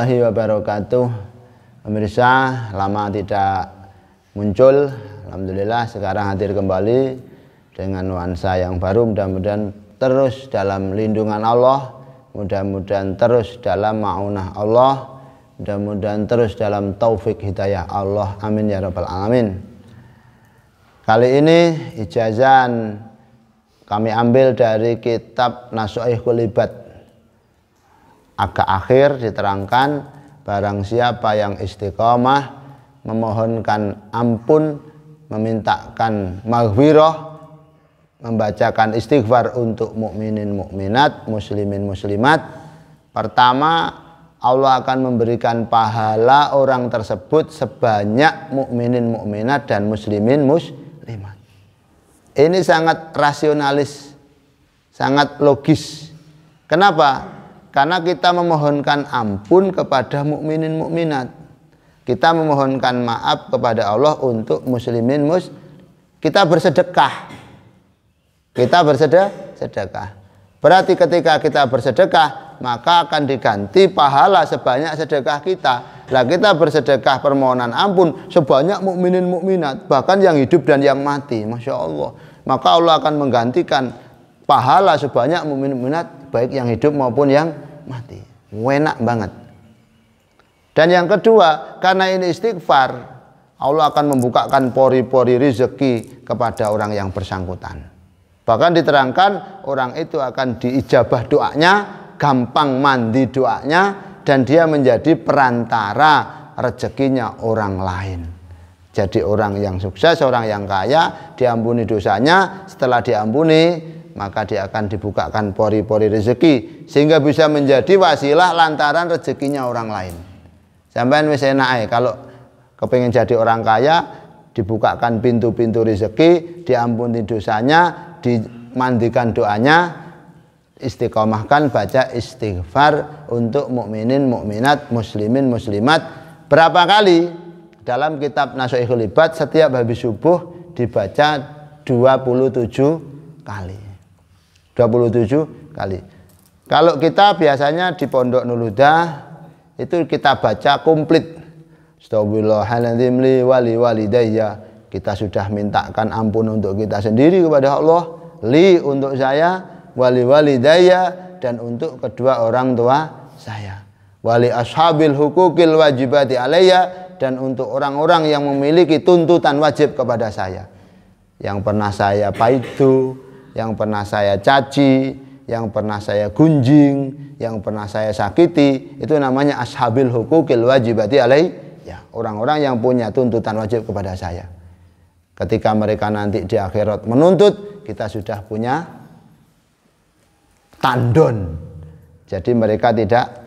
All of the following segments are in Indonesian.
warahmatullahi wabarakatuh Pemirsa, lama tidak muncul Alhamdulillah sekarang hadir kembali Dengan nuansa yang baru Mudah-mudahan terus dalam lindungan Allah Mudah-mudahan terus dalam ma'unah Allah Mudah-mudahan terus dalam taufik hidayah Allah Amin ya Rabbal Alamin Kali ini ijazan kami ambil dari kitab Nasuhi Kulibat agak akhir diterangkan barang siapa yang istiqomah memohonkan ampun memintakan maghfirah membacakan istighfar untuk mukminin mukminat muslimin muslimat pertama Allah akan memberikan pahala orang tersebut sebanyak mukminin mukminat dan muslimin muslimat ini sangat rasionalis sangat logis kenapa karena kita memohonkan ampun kepada mukminin mukminat. Kita memohonkan maaf kepada Allah untuk muslimin mus. Kita bersedekah. Kita bersedekah. Berarti ketika kita bersedekah, maka akan diganti pahala sebanyak sedekah kita. Lah kita bersedekah permohonan ampun sebanyak mukminin mukminat, bahkan yang hidup dan yang mati. Masya Allah. Maka Allah akan menggantikan pahala sebanyak mukmin minat baik yang hidup maupun yang mati. Enak banget. Dan yang kedua, karena ini istighfar, Allah akan membukakan pori-pori rezeki kepada orang yang bersangkutan. Bahkan diterangkan orang itu akan diijabah doanya, gampang mandi doanya, dan dia menjadi perantara rezekinya orang lain. Jadi orang yang sukses, orang yang kaya, diampuni dosanya, setelah diampuni maka dia akan dibukakan pori-pori rezeki sehingga bisa menjadi wasilah lantaran rezekinya orang lain. sampai wis enak kalau kepengen jadi orang kaya dibukakan pintu-pintu rezeki, diampuni dosanya, dimandikan doanya, istiqomahkan baca istighfar untuk mukminin mukminat, muslimin muslimat berapa kali dalam kitab Nasuhul Ibad setiap habis subuh dibaca 27 kali. 27 kali. Kalau kita biasanya di Pondok nuluda itu kita baca komplit. Astagfirullahaladzim li wali walidayya. Kita sudah mintakan ampun untuk kita sendiri kepada Allah. Li untuk saya, wali wali daya dan untuk kedua orang tua saya. Wali ashabil hukukil wajibati alaiya dan untuk orang-orang yang memiliki tuntutan wajib kepada saya. Yang pernah saya paidu, yang pernah saya caci, yang pernah saya gunjing, yang pernah saya sakiti, itu namanya ashabil hukukil wajibati alai, ya, orang-orang yang punya tuntutan wajib kepada saya. Ketika mereka nanti di akhirat menuntut, kita sudah punya tandon. Jadi mereka tidak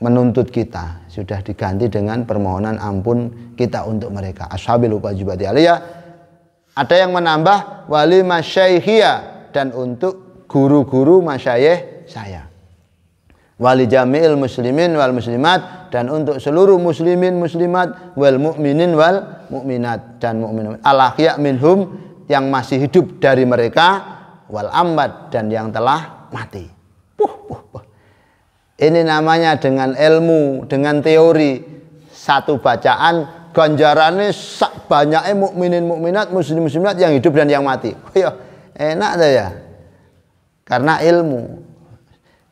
menuntut kita sudah diganti dengan permohonan ampun kita untuk mereka ashabil wajibati aliyah ada yang menambah wali masyaihiya dan untuk guru-guru masyaih saya. Wali jami'il muslimin wal muslimat dan untuk seluruh muslimin muslimat wal mu'minin wal mu'minat dan mu'minin Alahya minhum yang masih hidup dari mereka wal ambat dan yang telah mati. Puh, puh, puh. Ini namanya dengan ilmu, dengan teori satu bacaan ganjarannya sak banyaknya mukminin mukminat muslim muslimat yang hidup dan yang mati. Iya, enak ya Karena ilmu.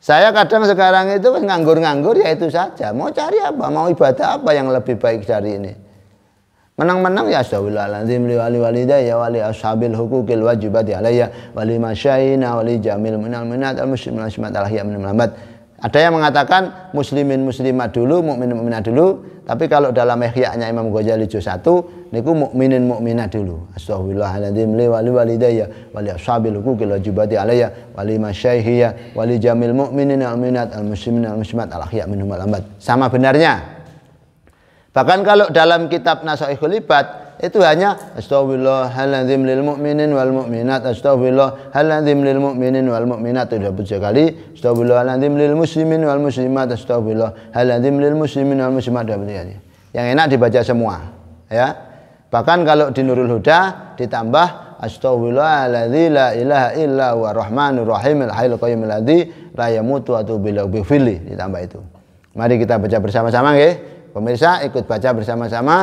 Saya kadang sekarang itu nganggur-nganggur ya itu saja. Mau cari apa? Mau ibadah apa yang lebih baik dari ini? Menang-menang ya astagfirullahaladzim li wali walidah ya wali ashabil hukukil wajibati alayya wali li masyaina wa jamil minal minat al muslimin al muslimat al ahya minal ada yang mengatakan muslimin muslimat dulu, mukmin mukminat dulu, tapi kalau dalam ihya'nya Imam Ghazali juz 1 niku mukminin mukminat dulu. Astagfirullahaladzim li wali walidayya wali ashabil la jubati alayya wali masyaihiyya wali jamil mukminin al minat al muslimin al muslimat al ahya' minhum al ambat. Sama benarnya. Bahkan kalau dalam kitab Nasaihul Ibad itu hanya astaghfirullah haladzim lil mu'minin wal mu'minat astaghfirullah haladzim lil mu'minin wal mu'minat sudah tiga kali astaghfirullah haladzim lil muslimin wal muslimat astaghfirullah haladzim lil muslimin wal muslimat sudah tiga kali yang enak dibaca semua ya bahkan kalau di Nurul Huda ditambah astaghfirullahaladzim la ilaha illa wa rahmanur rahim al hayyul qayyum alladzi la yamutu wa bilau ditambah itu mari kita baca bersama-sama nggih pemirsa ikut baca bersama-sama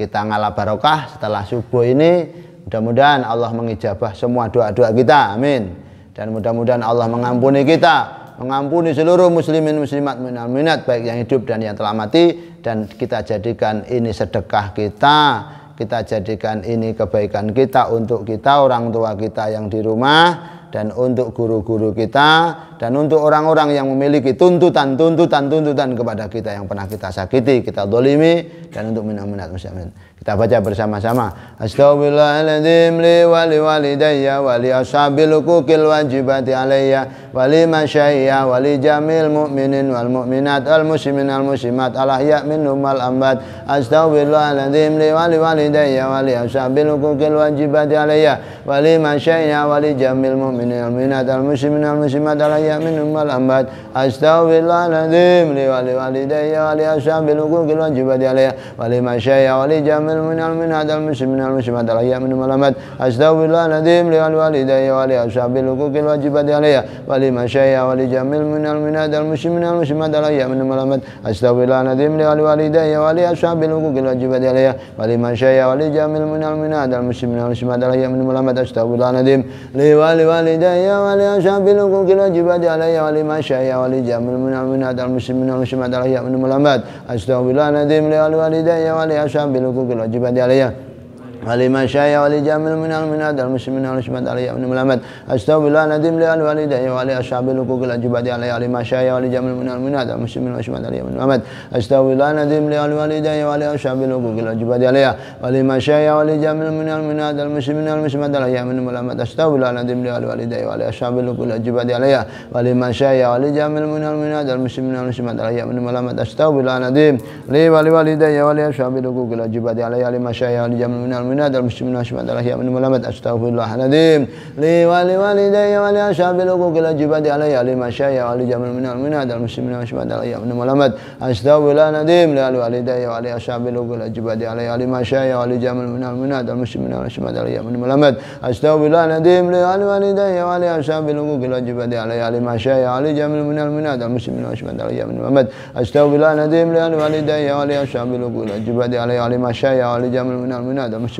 kita ngalah barokah setelah subuh ini mudah-mudahan Allah mengijabah semua doa-doa kita amin dan mudah-mudahan Allah mengampuni kita mengampuni seluruh muslimin muslimat minat baik yang hidup dan yang telah mati dan kita jadikan ini sedekah kita kita jadikan ini kebaikan kita untuk kita orang tua kita yang di rumah dan untuk guru-guru kita dan untuk orang-orang yang memiliki tuntutan, tuntutan, tuntutan kepada kita yang pernah kita sakiti, kita dolimi, dan untuk minat-minat muslimin. Kita baca bersama-sama. Astagfirullahaladzim li wali walidayya wali ashabil hukukil wajibati alaiya wali masyaiya wali jamil mu'minin wal mu'minat al muslimin al muslimat al ahya al ambat. Astagfirullahaladzim li wali walidayya wali ashabil hukukil wajibati alaiya wali masyaiya wali jamil mu'minin al mu'minat al muslimin al muslimat al ahya من الأمات أستغفر الله العظيم لي ولوالدي ولأصحاب الوقوف الواجبات علي ولمشي ولجميع من المنهد المسلمين المسلمات الأحياء منهم الأموات أستغفر الله العظيم لي ولوالدي ولأصحاب الوقوف الواجبات علي ولمشي ولجميع من المنهد المسلمين المسلمات الأحياء من الأموات أستغفر الله العظيم لي ولوالدي ولأصحاب الوقوف الواجبات علي ولمشي ولجميع من المنهد المسلمين المسلمات الأحياء من الأموات أستغفر الله العظيم لي ولوالدي ولأصحاب الوقوف الواجبة Dialah yang wali masya, yang wali jam, yang wali muda, yang wali musim, yang wali musim, yang wali musim, yang wali musim, ولمن شاء ولجامل من المناد المسلم من المشمد علي من ملامد استوب لا ندم لوالديه ولأصحاب الوقوق الأجباد علي علي ما شاء ولجامل من المناد المسلم من المشمد علي من ملامد استوب لا ندم لوالديه ولأصحاب الوقوق الأجباد علي علي ما شاء ولجامل من المناد المسلم من المشمد علي من ملامد استوب لا ندم لوالديه ولأصحاب الوقوق الأجباد علي علي ما شاء ولجامل من المناد المسلم من المشمد علي من ملامد استوى لا نديم لي ولوالديه ولأصحاب الوقوق الأجباد علي علي ما شاء ولجامل من المسلمين والمسلمين والشهداء الأحياء من والأموات أستغفر الله العظيم لي ولوالدي ولأصحاب الحقوق الواجبات علي لما شاء من المؤمنين المسلمين والمسلمين والشهداء الأحياء من والأموات أستغفر الله العظيم لي ولوالدي ولأصحاب الحقوق الواجبات علي لما شاء من المؤمنين المسلمين والمسلمين والشهداء الأحياء من والأموات أستغفر الله العظيم لي ولوالدي ولأصحاب الحقوق الواجبات علي لما شاء من المؤمنين المسلمين والمسلمين والشهداء الأحياء من والأموات أستغفر الله العظيم لي ولوالدي ولأصحاب الحقوق الواجبات علي لما شاء من المؤمنين المسلمين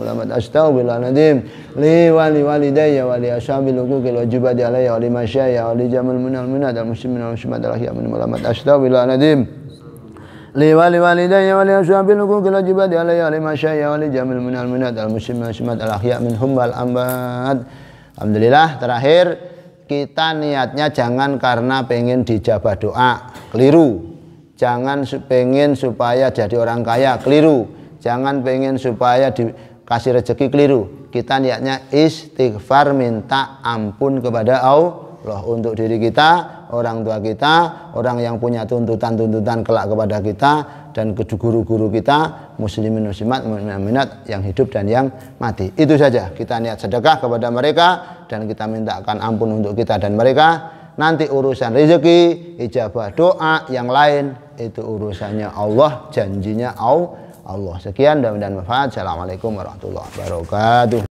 Muhammad astaghfirullahaladzim li wali walidayya wali ashabil hukuki wajibat alayya wali li masyaya wa jamal munal munad al muslimin al muslimat al akhiyya min Muhammad astaghfirullahaladzim لي ولوالدي ولأصحاب الحقوق الواجبات علي ولما شاء ولجميع al muslimat al والمسلمات min humbal ambad Alhamdulillah terakhir kita niatnya jangan karena pengen dijabah doa keliru jangan pengen supaya jadi orang kaya keliru jangan pengen supaya di, kasih rezeki keliru. Kita niatnya istighfar minta ampun kepada Allah untuk diri kita, orang tua kita, orang yang punya tuntutan-tuntutan kelak kepada kita dan ke guru-guru kita, muslimin muslimat, minat yang hidup dan yang mati. Itu saja. Kita niat sedekah kepada mereka dan kita mintakan ampun untuk kita dan mereka. Nanti urusan rezeki, ijabah doa, yang lain itu urusannya Allah, janjinya Allah Allah. Sekian dan manfaat. Assalamualaikum warahmatullahi wabarakatuh.